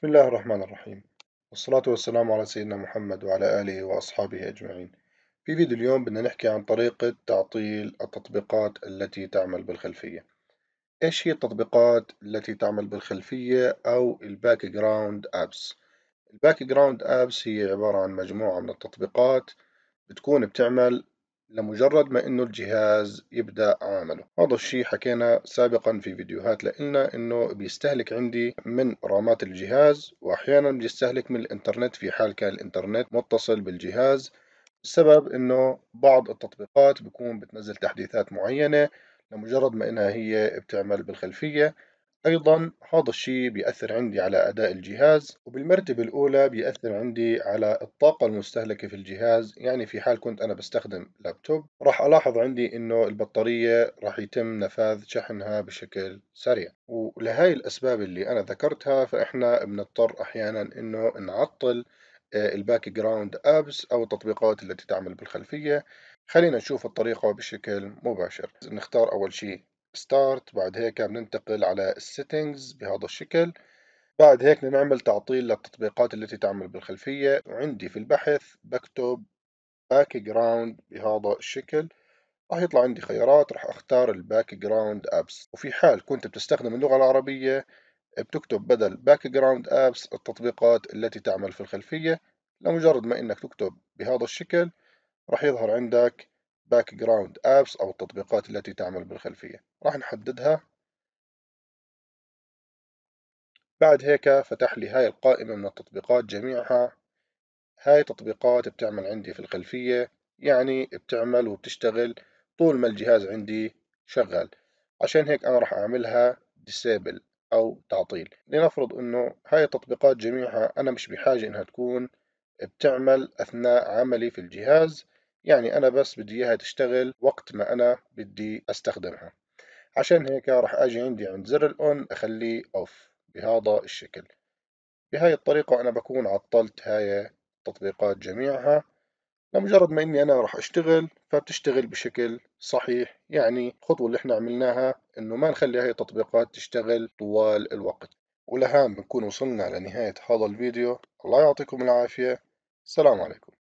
بسم الله الرحمن الرحيم والصلاة والسلام على سيدنا محمد وعلى آله وأصحابه أجمعين في فيديو اليوم بدنا نحكي عن طريقة تعطيل التطبيقات التي تعمل بالخلفية إيش هي التطبيقات التي تعمل بالخلفية أو الباك جراوند أبس الباك جراوند أبس هي عبارة عن مجموعة من التطبيقات بتكون بتعمل لمجرد ما انه الجهاز يبدأ عمله هذا الشيء حكينا سابقا في فيديوهات لنا انه بيستهلك عندي من رامات الجهاز واحيانا بيستهلك من الانترنت في حال كان الانترنت متصل بالجهاز السبب انه بعض التطبيقات بيكون بتنزل تحديثات معينة لمجرد ما انها هي بتعمل بالخلفية أيضا هذا الشيء بيأثر عندي على أداء الجهاز وبالمرتبة الأولى بيأثر عندي على الطاقة المستهلكة في الجهاز يعني في حال كنت أنا بستخدم لابتوب راح ألاحظ عندي أنه البطارية راح يتم نفاذ شحنها بشكل سريع ولهاي الأسباب اللي أنا ذكرتها فإحنا بنضطر أحيانا أنه نعطل الباك جراوند أبس أو التطبيقات التي تعمل بالخلفية خلينا نشوف الطريقة بشكل مباشر نختار أول شيء ستارت بعد هيك بننتقل على السيتنجز بهذا الشكل بعد هيك نعمل تعطيل للتطبيقات التي تعمل بالخلفية وعندي في البحث بكتب باك جراوند بهذا الشكل راح يطلع عندي خيارات راح اختار الباك جراوند ابس وفي حال كنت بتستخدم اللغة العربية بتكتب بدل باك جراوند ابس التطبيقات التي تعمل في الخلفية لمجرد ما انك تكتب بهذا الشكل راح يظهر عندك باك جراوند ابس او التطبيقات التي تعمل بالخلفيه راح نحددها بعد هيك فتح لي هاي القائمه من التطبيقات جميعها هاي تطبيقات بتعمل عندي في الخلفيه يعني بتعمل وبتشتغل طول ما الجهاز عندي شغال عشان هيك انا راح اعملها ديسيبل او تعطيل لنفرض انه هاي التطبيقات جميعها انا مش بحاجه انها تكون بتعمل اثناء عملي في الجهاز يعني أنا بس بدي إياها تشتغل وقت ما أنا بدي أستخدمها عشان هيك راح أجي عندي عند زر الأون أخليه أوف بهذا الشكل بهاي الطريقة أنا بكون عطلت هاي التطبيقات جميعها لمجرد ما إني أنا راح أشتغل فبتشتغل بشكل صحيح يعني الخطوة اللي إحنا عملناها إنه ما نخلي هاي التطبيقات تشتغل طوال الوقت ولهان بنكون وصلنا لنهاية هذا الفيديو الله يعطيكم العافية السلام عليكم